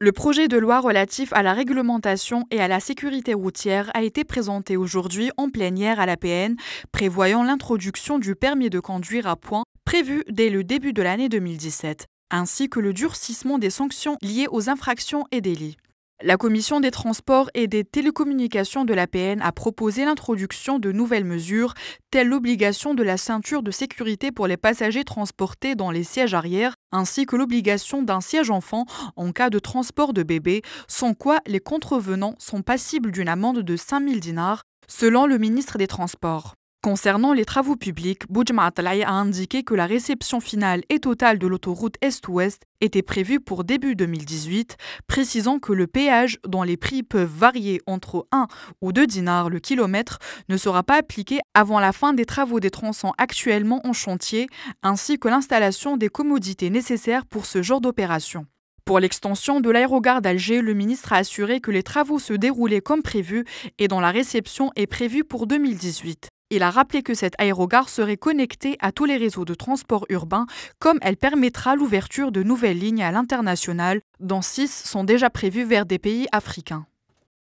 Le projet de loi relatif à la réglementation et à la sécurité routière a été présenté aujourd'hui en plénière à l'APN, prévoyant l'introduction du permis de conduire à point prévu dès le début de l'année 2017, ainsi que le durcissement des sanctions liées aux infractions et délits. La Commission des transports et des télécommunications de l'APN a proposé l'introduction de nouvelles mesures, telles l'obligation de la ceinture de sécurité pour les passagers transportés dans les sièges arrière ainsi que l'obligation d'un siège enfant en cas de transport de bébé, sans quoi les contrevenants sont passibles d'une amende de 5000 dinars, selon le ministre des Transports. Concernant les travaux publics, Boujma Talaï a indiqué que la réception finale et totale de l'autoroute Est-Ouest était prévue pour début 2018, précisant que le péage, dont les prix peuvent varier entre 1 ou 2 dinars le kilomètre, ne sera pas appliqué avant la fin des travaux des tronçons actuellement en chantier, ainsi que l'installation des commodités nécessaires pour ce genre d'opération. Pour l'extension de l'aérogare d'Alger, le ministre a assuré que les travaux se déroulaient comme prévu et dont la réception est prévue pour 2018. Il a rappelé que cette aérogare serait connectée à tous les réseaux de transport urbain, comme elle permettra l'ouverture de nouvelles lignes à l'international, dont six sont déjà prévues vers des pays africains.